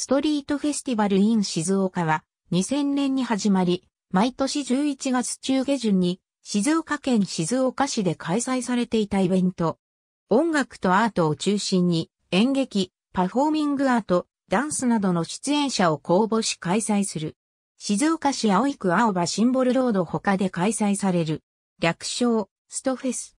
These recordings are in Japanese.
ストリートフェスティバルイン静岡は2000年に始まり、毎年11月中下旬に静岡県静岡市で開催されていたイベント。音楽とアートを中心に演劇、パフォーミングアート、ダンスなどの出演者を公募し開催する。静岡市青区青葉シンボルロード他で開催される。略称、ストフェス。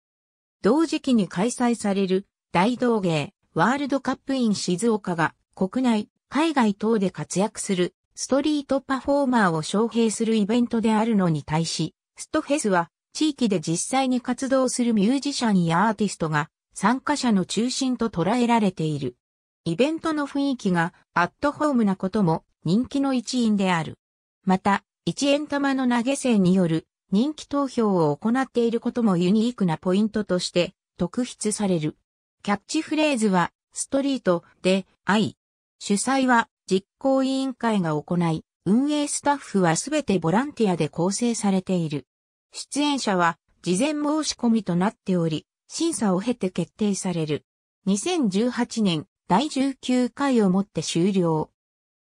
同時期に開催される大道芸ワールドカップイン静岡が国内、海外等で活躍するストリートパフォーマーを招聘するイベントであるのに対し、ストフェスは地域で実際に活動するミュージシャンやアーティストが参加者の中心と捉えられている。イベントの雰囲気がアットホームなことも人気の一因である。また、一円玉の投げ銭による人気投票を行っていることもユニークなポイントとして特筆される。キャッチフレーズはストリートで愛、主催は実行委員会が行い、運営スタッフはすべてボランティアで構成されている。出演者は事前申し込みとなっており、審査を経て決定される。2018年第19回をもって終了。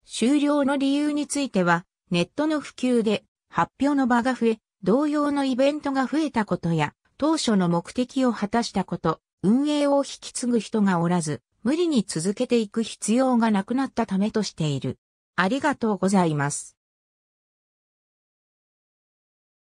終了の理由については、ネットの普及で発表の場が増え、同様のイベントが増えたことや、当初の目的を果たしたこと、運営を引き継ぐ人がおらず、無理に続けていく必要がなくなったためとしている。ありがとうございます。